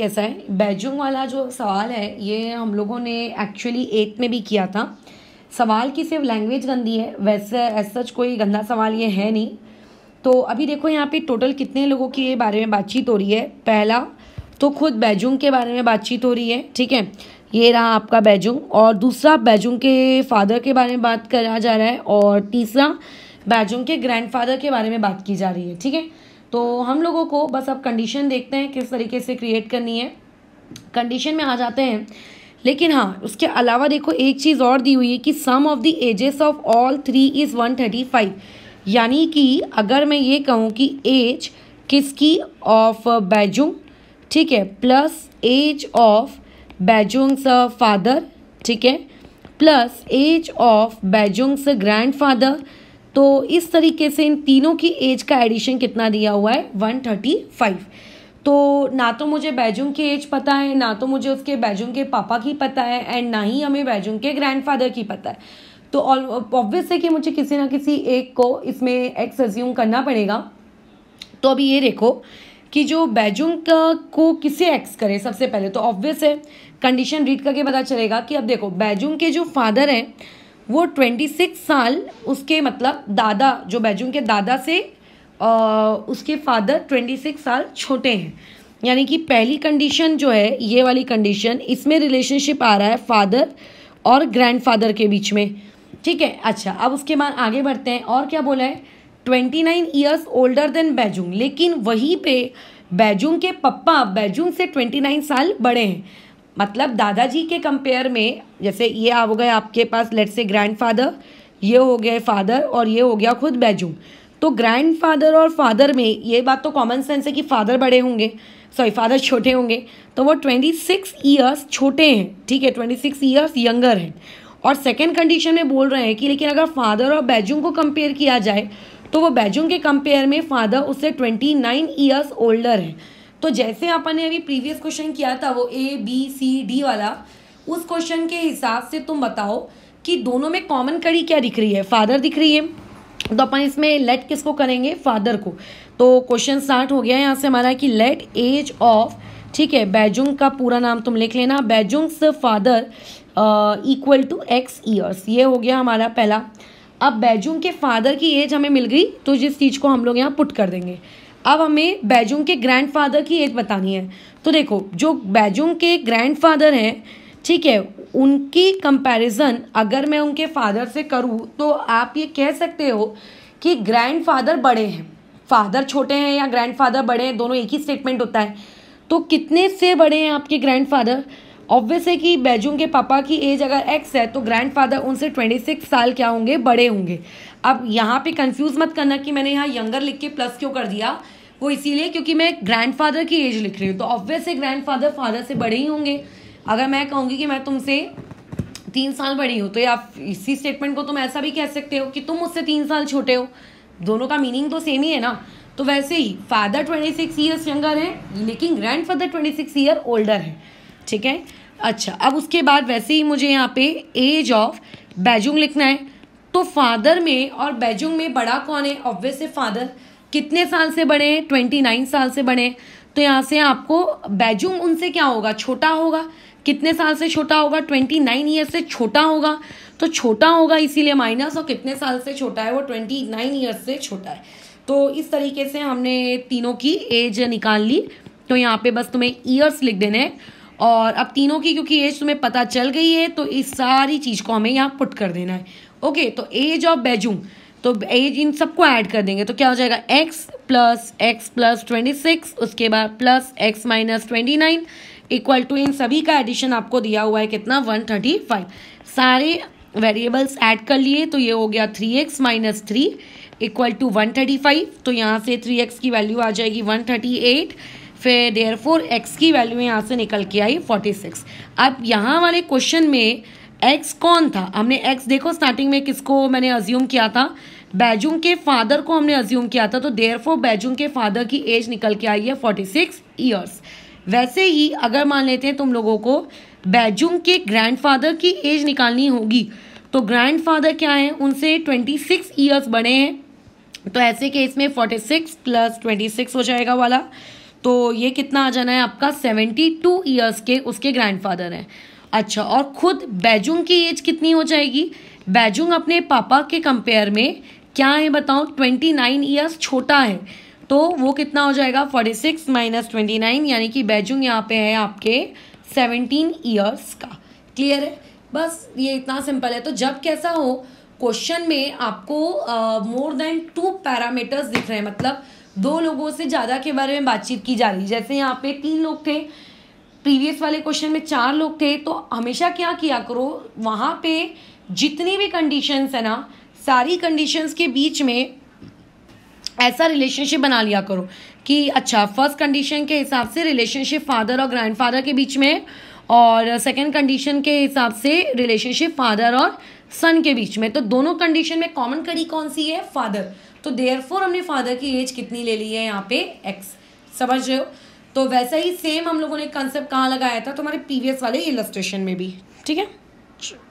कैसा है बैजुंग वाला जो सवाल है ये हम लोगों ने एक्चुअली एट में भी किया था सवाल की सिर्फ लैंग्वेज गंदी है वैसे एज सच कोई गंदा सवाल ये है नहीं तो अभी देखो यहाँ पे टोटल कितने लोगों के बारे में बातचीत हो रही है पहला तो खुद बैजूम के बारे में बातचीत हो रही है ठीक है ये रहा आपका बैजुंग और दूसरा बैजुंग के फादर के बारे में बात करा जा रहा है और तीसरा बैजुंग के ग्रैंडफादर के बारे में बात की जा रही है ठीक है तो हम लोगों को बस अब कंडीशन देखते हैं किस तरीके से क्रिएट करनी है कंडीशन में आ जाते हैं लेकिन हाँ उसके अलावा देखो एक चीज़ और दी हुई है कि sum of the ages of all three is one thirty five यानी कि अगर मैं ये कहूँ कि एज किसकी ऑफ बैजुंग ठीक है plus age of Baijung's father ठीक है plus age of Baijung's grand father तो इस तरीके से इन तीनों की एज का एडिशन कितना दिया हुआ है वन थर्टी फाइव तो ना तो मुझे बैजुंग की एज पता है ना तो मुझे उसके बैजुंग के पापा की पता है एंड ना ही हमें बैजुंग के ग्रैंडफादर की पता है तो ऑब्वियस है कि मुझे किसी ना किसी एक को इसमें एक्स एज्यूम करना पड़ेगा तो अभी ये देखो कि जो बैजुंग को किसे एक्स करे सबसे पहले तो ऑब्वियस है कंडीशन रीड करके पता चलेगा कि अब देखो बैजुंग के जो फादर हैं वो ट्वेंटी सिक्स साल उसके मतलब दादा जो बैजुंग के दादा से आ, उसके फादर ट्वेंटी सिक्स साल छोटे हैं यानी कि पहली कंडीशन जो है ये वाली कंडीशन इसमें रिलेशनशिप आ रहा है फादर और ग्रैंडफादर के बीच में ठीक है अच्छा अब उसके बाद आगे बढ़ते हैं और क्या बोला है twenty nine years older than Baijung लेकिन वहीं पे बैजूंग के पप्पा बैजूंग से ट्वेंटी नाइन साल बड़े हैं मतलब दादाजी के कंपेयर में जैसे ये आ हो गए आपके पास लेट से ग्रैंडफादर ये हो गए फादर और ये हो गया खुद बैजू तो ग्रैंडफादर और फादर में ये बात तो कॉमन सेंस है कि फादर बड़े होंगे सॉरी फादर छोटे होंगे तो वो ट्वेंटी सिक्स ईयर्स छोटे हैं ठीक है ट्वेंटी सिक्स ईयर्स यंगर हैं और सेकेंड कंडीशन में बोल रहे हैं कि लेकिन अगर फादर और बैजुंग को कंपेयर किया जाए तो वो बैजुंग के कंपेयर में फादर उससे ट्वेंटी नाइन ईयर्स ओल्डर है तो जैसे अपन ने अभी प्रीवियस क्वेश्चन किया था वो ए बी सी डी वाला उस क्वेश्चन के हिसाब से तुम बताओ कि दोनों में कॉमन कड़ी क्या दिख रही है फादर दिख रही है तो अपन इसमें लेट किसको करेंगे फादर को तो क्वेश्चन स्टार्ट हो गया यहाँ से हमारा कि लेट एज ऑफ ठीक है बैजुंग का पूरा नाम तुम लिख लेना Baijung's father equal to X years ये हो गया हमारा पहला अब बैजुंग के फादर की एज हमें मिल गई तो जिस चीज़ को हम लोग यहाँ पुट कर देंगे अब हमें बैजुंग के ग्रैंडफादर की एज बतानी है तो देखो जो बैजुंग के ग्रैंडफादर हैं ठीक है उनकी कंपैरिजन अगर मैं उनके फादर से करूँ तो आप ये कह सकते हो कि ग्रैंडफादर बड़े हैं फादर छोटे हैं या ग्रैंडफादर बड़े हैं दोनों एक ही स्टेटमेंट होता है तो कितने से बड़े हैं आपके ग्रैंडफादर ऑब्वियस है कि बैजू के पापा की एज अगर एक्स है तो ग्रैंडफादर उनसे ट्वेंटी सिक्स साल क्या होंगे बड़े होंगे अब यहाँ पे कंफ्यूज मत करना कि मैंने यहाँ यंगर लिख के प्लस क्यों कर दिया वो इसीलिए क्योंकि मैं ग्रैंडफादर की एज लिख रही हूँ तो ऑब्वियस है ग्रैंड फादर से बड़े ही होंगे अगर मैं कहूँगी कि मैं तुमसे तीन साल बड़ी हूँ तो या इसी स्टेटमेंट को तुम ऐसा भी कह सकते हो कि तुम मुझसे तीन साल छोटे हो दोनों का मीनिंग तो सेम ही है ना तो वैसे ही father twenty six years younger है लेकिन grand father twenty six year older है ठीक है अच्छा अब उसके बाद वैसे ही मुझे यहाँ पे एज ऑफ बैजुंग लिखना है तो फादर में और बैजुंग में बड़ा कौन है ऑब्वियस फादर कितने साल से बड़े हैं ट्वेंटी नाइन साल से बड़े हैं तो यहाँ से आपको बैजुंग उनसे क्या होगा छोटा होगा कितने साल से छोटा होगा ट्वेंटी नाइन ईयर से छोटा होगा तो छोटा होगा इसीलिए माइनस और कितने साल से छोटा है वो ट्वेंटी नाइन ईयर से छोटा है तो इस तरीके से हमने तीनों की एज निकाल ली तो यहाँ पे बस तुम्हें ईयर्स लिख देने हैं और अब तीनों की क्योंकि एज तुम्हें पता चल गई है तो इस सारी चीज़ को हमें यहाँ पुट कर देना है ओके तो एज ऑफ बेजू तो एज इन सबको ऐड कर देंगे तो क्या हो जाएगा X plus X plus twenty six उसके बाद plus X minus twenty nine equal to इन सभी का एडिशन आपको दिया हुआ है कितना वन थर्टी फाइव सारे वेरिएबल्स ऐड कर लिए तो ये हो गया three X minus three equal to one thirty five तो यहाँ से थ्री एक्स की वैल्यू आ जाएगी वन थर्टी एट फिर डेयर फोर एक्स की वैल्यू यहाँ से निकल के आई फोर्टी सिक्स अब यहाँ वाले क्वेश्चन में एक्स कौन था हमने एक्स देखो स्टार्टिंग में किसको मैंने अज्यूम किया था बैजूम के फादर को हमने अज्यूम किया था तो देयर फोर बैजूम के फादर की एज निकल के आई है फोर्टी सिक्स ईयर्स वैसे ही अगर मान लेते हैं तुम लोगों को बैजूम के ग्रैंडफादर की एज निकालनी होगी तो ग्रैंडफादर क्या है उनसे ट्वेंटी सिक्स ईयर्स बड़े हैं तो ऐसे केस में forty six plus twenty six हो जाएगा वाला तो ये कितना आ जाना है आपका सेवेंटी टू ईयर्स के उसके ग्रैंडफादर हैं अच्छा और खुद बैजुंग की एज कितनी हो जाएगी बैजुंग अपने पापा के कंपेयर में क्या है बताऊँ ट्वेंटी नाइन ईयर्स छोटा है तो वो कितना हो जाएगा forty six minus twenty nine यानी कि बैजुंग यहाँ पे है आपके सेवनटीन ईयर्स का क्लियर है बस ये इतना सिंपल है तो जब कैसा हो क्वेश्चन में आपको मोर देन टू पैरामीटर्स दिख रहे हैं मतलब दो लोगों से ज़्यादा के बारे में बातचीत की जा रही है जैसे यहाँ पे तीन लोग थे प्रीवियस वाले क्वेश्चन में चार लोग थे तो हमेशा क्या किया करो वहाँ पे जितनी भी कंडीशंस है ना सारी कंडीशंस के बीच में ऐसा रिलेशनशिप बना लिया करो कि अच्छा फर्स्ट कंडीशन के हिसाब से रिलेशनशिप फादर और ग्रैंडफादर के बीच में और सेकंड कंडीशन के हिसाब से रिलेशनशिप फादर और सन के बीच में तो दोनों कंडीशन में कॉमन कड़ी कौन सी है फादर तो देयर फोर हमने फादर की एज कितनी ले ली है यहाँ पे एक्स समझ रहे हो तो वैसा ही सेम हम लोगों ने कंसेप्ट कहाँ लगाया था तुम्हारे तो प्रीवियस वाले इलस्ट्रेशन में भी ठीक है